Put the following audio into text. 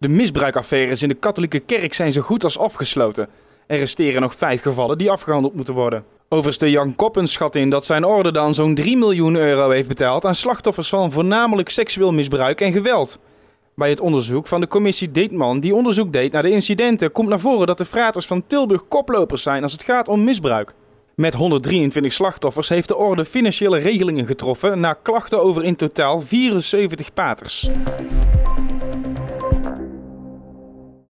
De misbruikaffaires in de katholieke kerk zijn zo goed als afgesloten. Er resteren nog vijf gevallen die afgehandeld moeten worden. Overste Jan Koppens schat in dat zijn orde dan zo'n 3 miljoen euro heeft betaald aan slachtoffers van voornamelijk seksueel misbruik en geweld. Bij het onderzoek van de commissie Deetman, die onderzoek deed naar de incidenten, komt naar voren dat de fraters van Tilburg koplopers zijn als het gaat om misbruik. Met 123 slachtoffers heeft de orde financiële regelingen getroffen na klachten over in totaal 74 paters.